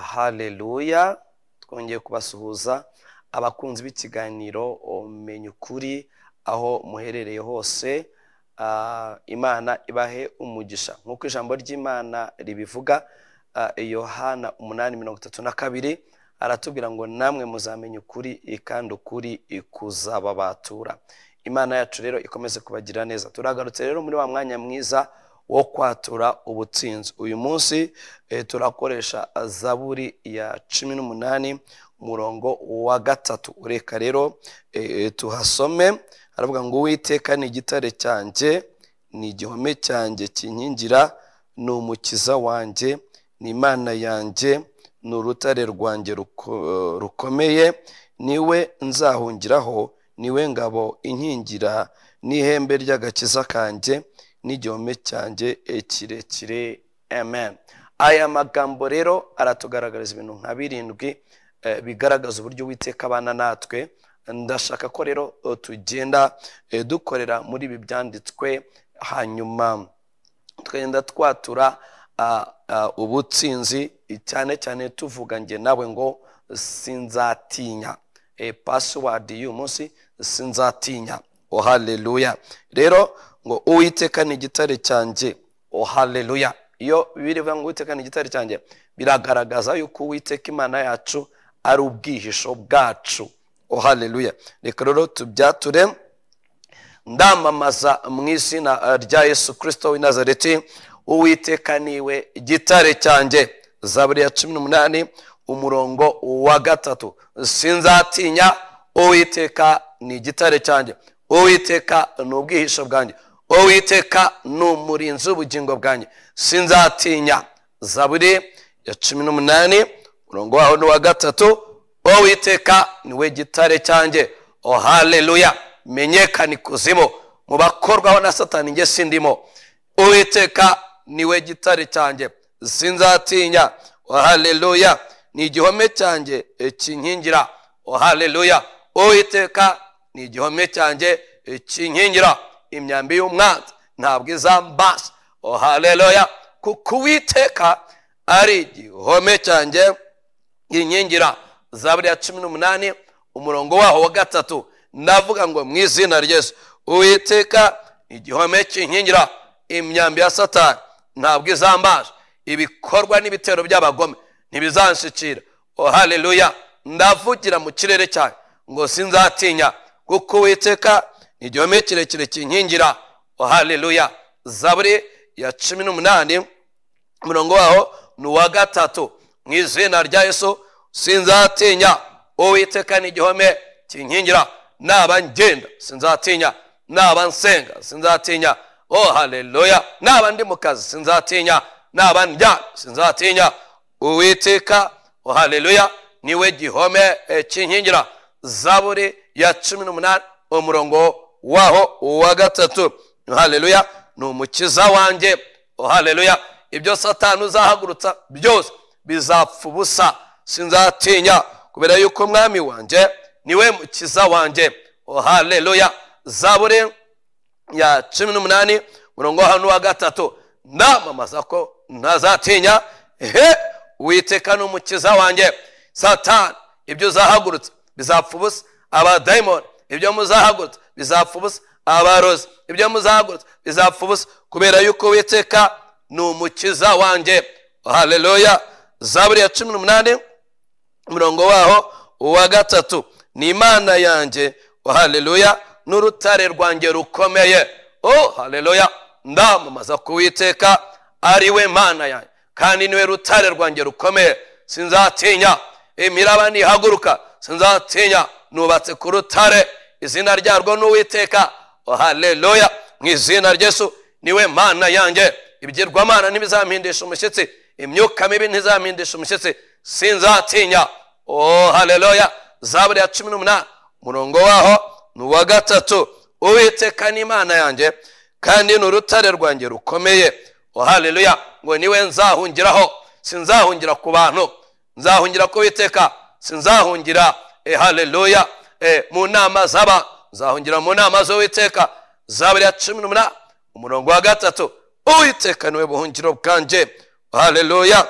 hareruya twongeye kubasuhuza abakunzi b'ikiganiro umenya ukuri aho muherereye hose ah, imana ibahe umugisha nk'uko ijambo ry'imana ribivuga ah, yohana umunani mirongo itatu na kabiri aratubwira ngo namwe muzamenye ukuri kandi ukuri kuzababatura imana yacu rero ikomeze kubagira neza turagarutse rero muri wa mwanya mwiza wo kwatura ubutsinzi uyu munsi eh, turakoresha zaburi ya cumi n'umunani umurongo wa gatatu ureka rero eh, tuhasome haravuga ngo uwiteka ni igitare cyanjye ni igihome cyanjye kinkingira ni umukiza wanjye ni imana yanjye ni urutare rwanjye rukomeye niwe nzahungiraho niwe ngabo inkingira n'ihembe ry'agakiza kanjye n'igihome cyanjye kirekire amen aya magambo rero aratugaragariza ibintu nka birindwi eh, bigaragaza uburyo witeka abana natwe ndashaka ko rero eh, tugenda eh, dukorera muri ibi byanditswe hanyuma twenda twatura ubutsinzi cyane cyane tuvuga nge nawe ngo sinzatinya pasiwadi y'uyu munsi sinzatinya oh haleluya rero ngo uwiteka ni igitare cyanjye oh haleluya iyo birivuga ngo uwiteka ni igitare cyanjye biragaragaza yuko uwiteka imana yacu ari ubwihisho bwacu oh reka rero tubyature ndamamaza mu izina eh, rya yesu kirisito w'i nazareti uwiteka niwe gitare cyanjye zaburi ya cumi n'umunani umurongo wa gatatu sinzatinya uwiteka ni igitare cyanjye uwiteka ni ubwihisho bwanjye wowe witeka ni w'ubugingo bwanjye sinzatinya zaburi ya cumi n'umunani umurongo waho ni uwa gatatu wowe witeka niwe gitare cyanjye oh haleluya menyekane ikuzimu mu bakorwaho na satani nge sindimo uwiteka niwe gitare cyanjye sinzatinya oh haleluya ni igihome cyanjye eh, kinkingira oh haleluya uwiteka ni igihome cyanjye eh, kinkingira imyambi y'umwanzi ntabwo izambasa ohareroya kuko uwiteka ari igihome cyanjye inkingira za buriya cumi n'umunani umurongo waho wa gatatu navuga ngo mu izina ry'esu uwiteka igihome kinkingira imyambi ya satani ntabwo izambasha ibikorwa n'ibitero by'abagome ntibizanshikira ohareruya ndavugira mu kirere cyane ngo sinzatinya kuko uwiteka igihome kirekire kinkingira wa oh, zaburi ya cumi n'umunani umurongo waho ni uwa gatatu mu izina rya yesu sinzatinya uwiteka ni igihome kinkingira naba ngenda sinzatinya naba nsenga sinzatinya oh hareruya naba ndi mu kazi sinzatinya naba ndya sinzatinya uwiteka oh hareruya niwe gihome kinkingira eh, zaburi ya cumi n'umunani umurongo waho uwa gatatu haleluya ni umukiza wanjye haleluya ibyo satani uzahagurutsa byose bizapfa ubusa sinzatinya kubera yuko mwami wanjye niwe mukiza wanjye haleluya zaburi ya cumi n'umunani murongo hano wa gatatu ndamamaza ko ntazatinya he witeka ni umukiza wanjye satani ibyo uzahagurutsa bizapfa ubusa abadayimoni ibyo muzahagurutsa bizapfa ubusa abarozi ibyo muzagurutse bizapfa kubera yuko witeka ni umukiza wanjye haleluya zaburi ya cumi n'umunani umurongo waho uwa gatatu ni imana yanjye haleluya n'urutare rwanjye rukomeye oh haleluya ndamamaza kuwiteka ari we mana yanjye kandi niwe rutare rwanjye rukomeye sinzatinya imiraba nihaguruka sinzatinya nubatse ku rutare izina ryarwo ni uwiteka oh, haleluya mu izina ry'esu niwe mana yanjye ibigirwamana ntibizampindisha umushyitsi imyuka mibi ntizampindisha umushyitsi sinzatinya oh haleluya zaburi ya cumi n'umunani umurongo waho ni uwa gatatu uwiteka ni imana yanjye kandi ni urutare rwanjye rukomeye oh haleluya ngo niwe nzahungiraho sinzahungira ku bantu nzahungira ku witeka sinzahungira e eh, haleluya Eh, mu nama zaba nzahungira mu nama z'uwiteka zaba iya cumi n'umunani umurongo wa gatatu uwiteka niwe buhungiro bwanjye haleluya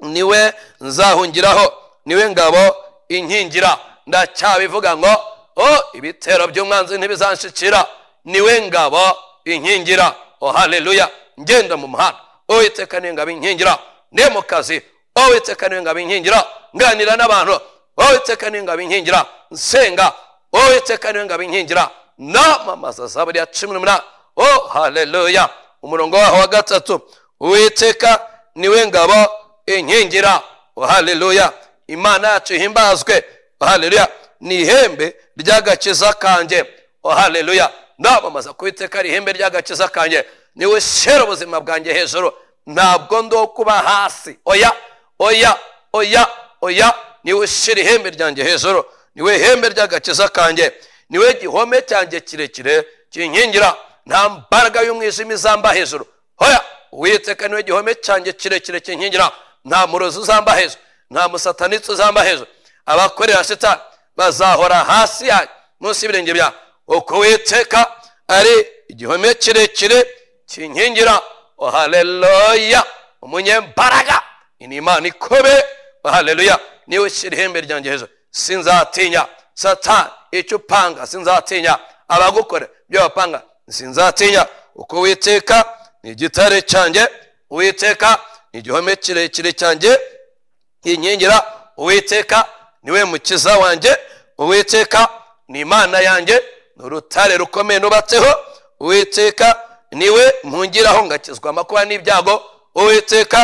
niwe nzahungiraho niwe ngabo inkingira ndacyabivuga ngo o ibitero by'umwanzi ntibizanshikira niwe ngabo inkingira o oh, haleluya ngenda mu muhanda uwiteka niwe ngabo inkingira ndi mu kazi uwiteka niwe ngabo inkingira nganira n'abantu uwiteka niwe ngabo inkingira nsenga uwiteka oh, iteka niwe ngabo inkingira namamaza za buriya cumi n'umunani o oh, hareruya umurongo waho wa gatatu uwiteka niwe ngabo inkingira o oh, imana yacu ihimbazwe o ni ihembe ry'agakiza kanjye o hareruya namamaza ku iteka ihembe ry'agakiza kanjye niwe shyira ubuzima bwanjye hejuru ntabwo ndi kuba hasi oya oya oya oya niwe shyira ihembe ryanjye hejuru niwe hembe ry'agakiza kanjye niwe gihome cyanjye kirekire kinkingira nta mbaraga y'umwijima izamba hejuru hoya uwiteka niwe gihome cyanjye kirekire kinkingira nta murozi uzamba hejuru nta musatanitsi uzamba hejuru abakorera sita bazahora hasi ya munsi y'ibirenge byawe uko witeka ari igihome kirekire kinkingira oh, haleluya umunyembaraga ni imana ikobe oh, haleluya niwe ushyira ihembe ryanjye hejuru sinzatinya satani icyo upanga sinzatinya abagukore ibyo bapanga sinzatinya uko witeka ni igitare cyanjye uwiteka ni igihome kirekire cyanjye inkingira uwiteka niwe mukiza wanjye uwiteka ni imana yanjye ni urutare rukomeye nubatseho uwiteka niwe mpungiraho ngakizwa amakuba n'ibyago uwiteka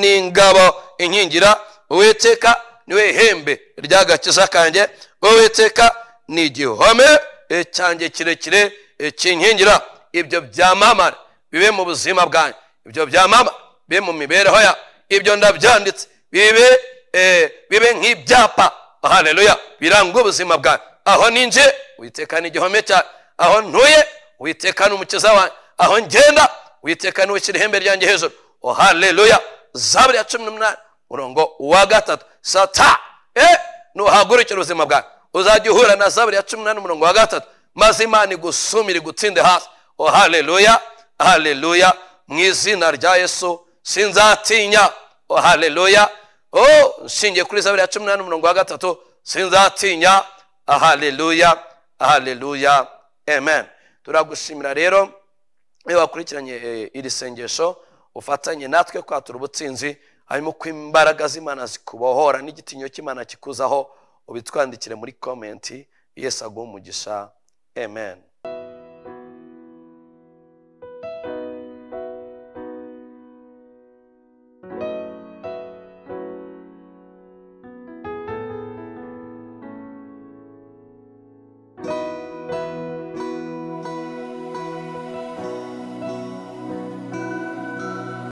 ni ingabo inkingira uwiteka niwe hembe ry'agakiza kanjye uwiteka ni igihome e, cyanjye kirekire e, kinkingira ibyo byamamara bibe mu buzima bwanjye ibyo byamamara bibe mu mibereho ya ibyo ndabyanditse bibe e, bibe nk'ibyapa haleluya biranga ubuzima bwanjye aho ninjye witeka ni igihome cyanjye aho ntuye witeka ni umukiza aho ngenda witeka ni ihembe ryanjye hejuru oh haleluya zaburi ya cumi n'umunani murongo wa gatatu sata eh, nuhagurukira ubuzima bwawe uzajya uhura na zaburi ya cumi n'umunani umurongo wa gatatu maze imana igusumire igutsinde hasi o oh, haleluya haleluya mu izina rya yesu sinzatinya o oh, haleluya oh, kuri zaburi ya cumi n'umunani umurongo wa gatatu sinzatinya ah, haleluya haleluya amen turagushimira rero iyo wakurikiranye eh, iri sengesho ufatanye natwe kwatura ubutsinzi harimo ko imbaraga z'imana zikubohora n'igitinyo cy'imana kikuzaho ubitwandikire muri komenti yesu umugisha amen